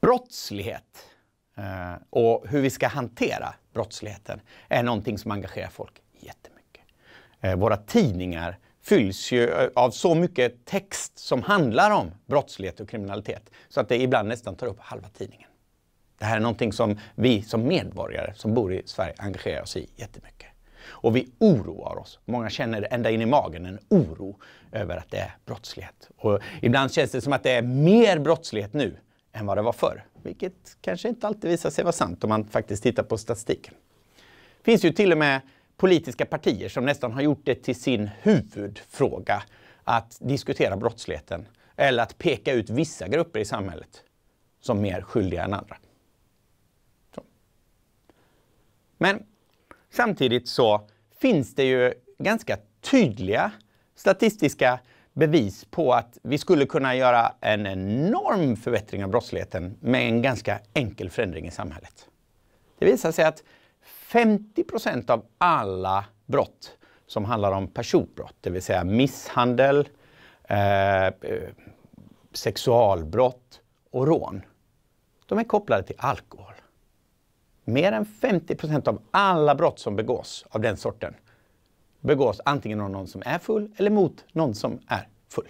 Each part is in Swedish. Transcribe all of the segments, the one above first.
brottslighet eh, och hur vi ska hantera brottsligheten är någonting som engagerar folk jättemycket. Eh, våra tidningar fylls ju eh, av så mycket text som handlar om brottslighet och kriminalitet så att det ibland nästan tar upp halva tidningen. Det här är någonting som vi som medborgare som bor i Sverige engagerar oss i jättemycket. Och vi oroar oss. Många känner ända in i magen en oro över att det är brottslighet. Och ibland känns det som att det är mer brottslighet nu än vad det var förr. Vilket kanske inte alltid visar sig vara sant om man faktiskt tittar på statistiken. Det finns ju till och med politiska partier som nästan har gjort det till sin huvudfråga att diskutera brottsligheten eller att peka ut vissa grupper i samhället som mer skyldiga än andra. Så. Men samtidigt så finns det ju ganska tydliga statistiska bevis på att vi skulle kunna göra en enorm förbättring av brottsligheten med en ganska enkel förändring i samhället. Det visar sig att 50 av alla brott som handlar om personbrott, det vill säga misshandel, eh, sexualbrott och rån, de är kopplade till alkohol. Mer än 50 av alla brott som begås av den sorten begås antingen av någon som är full eller mot någon som är full.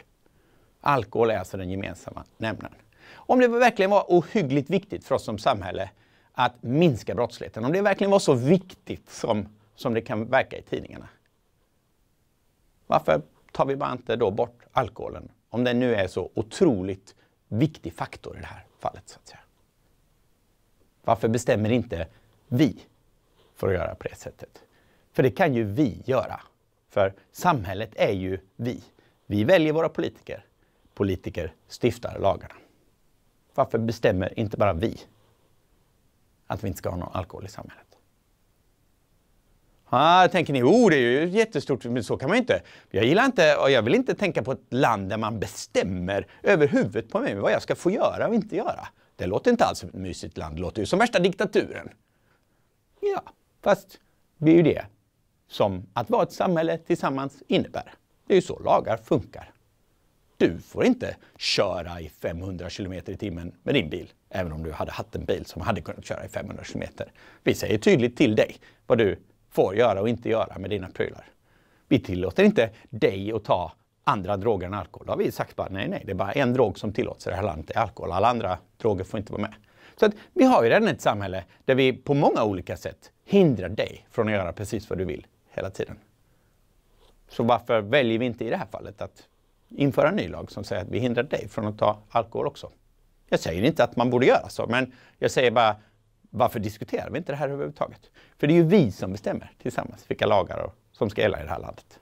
Alkohol är alltså den gemensamma nämnaren. Om det verkligen var ohyggligt viktigt för oss som samhälle att minska brottsligheten, om det verkligen var så viktigt som, som det kan verka i tidningarna, varför tar vi bara inte då bort alkoholen? Om den nu är så otroligt viktig faktor i det här fallet. Så att säga. Varför bestämmer inte vi för att göra på det sättet? För det kan ju vi göra. För samhället är ju vi. Vi väljer våra politiker. Politiker stiftar lagarna. Varför bestämmer inte bara vi att vi inte ska ha någon alkohol i samhället? Ah, tänker ni, oh det är ju jättestort, men så kan man ju inte. Jag gillar inte och jag vill inte tänka på ett land där man bestämmer över huvudet på mig vad jag ska få göra och inte göra. Det låter inte alls som ett mysigt land, det låter ju som värsta diktaturen. Ja, fast det är ju det som att vara ett samhälle tillsammans innebär. Det är ju så lagar funkar. Du får inte köra i 500 km i timmen med din bil, även om du hade haft en bil som hade kunnat köra i 500 km. Vi säger tydligt till dig vad du får göra och inte göra med dina prylar. Vi tillåter inte dig att ta andra droger än alkohol. Då har vi sagt bara nej, nej, det är bara en drog som tillåts i det här landet, det är alkohol. Alla andra droger får inte vara med. Så att vi har ju redan ett samhälle där vi på många olika sätt hindrar dig från att göra precis vad du vill hela tiden. Så varför väljer vi inte i det här fallet att införa en ny lag som säger att vi hindrar dig från att ta alkohol också? Jag säger inte att man borde göra så, men jag säger bara varför diskuterar vi inte det här överhuvudtaget? För det är ju vi som bestämmer tillsammans vilka lagar som ska gälla i det här landet.